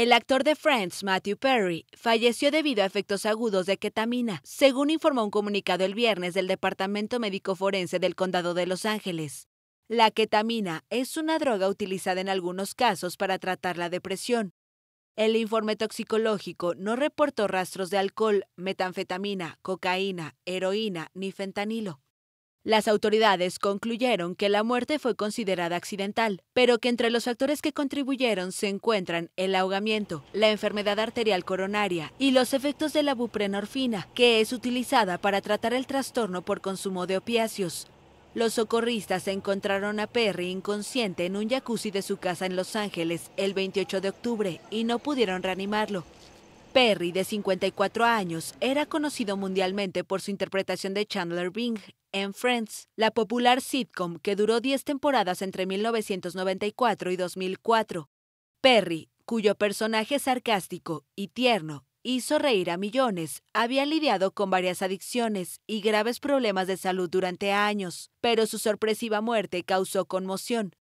El actor de Friends, Matthew Perry, falleció debido a efectos agudos de ketamina, según informó un comunicado el viernes del Departamento Médico Forense del Condado de Los Ángeles. La ketamina es una droga utilizada en algunos casos para tratar la depresión. El informe toxicológico no reportó rastros de alcohol, metanfetamina, cocaína, heroína ni fentanilo. Las autoridades concluyeron que la muerte fue considerada accidental, pero que entre los factores que contribuyeron se encuentran el ahogamiento, la enfermedad arterial coronaria y los efectos de la buprenorfina, que es utilizada para tratar el trastorno por consumo de opiáceos. Los socorristas encontraron a Perry inconsciente en un jacuzzi de su casa en Los Ángeles el 28 de octubre y no pudieron reanimarlo. Perry, de 54 años, era conocido mundialmente por su interpretación de Chandler Bing en Friends, la popular sitcom que duró 10 temporadas entre 1994 y 2004. Perry, cuyo personaje sarcástico y tierno hizo reír a millones, había lidiado con varias adicciones y graves problemas de salud durante años, pero su sorpresiva muerte causó conmoción,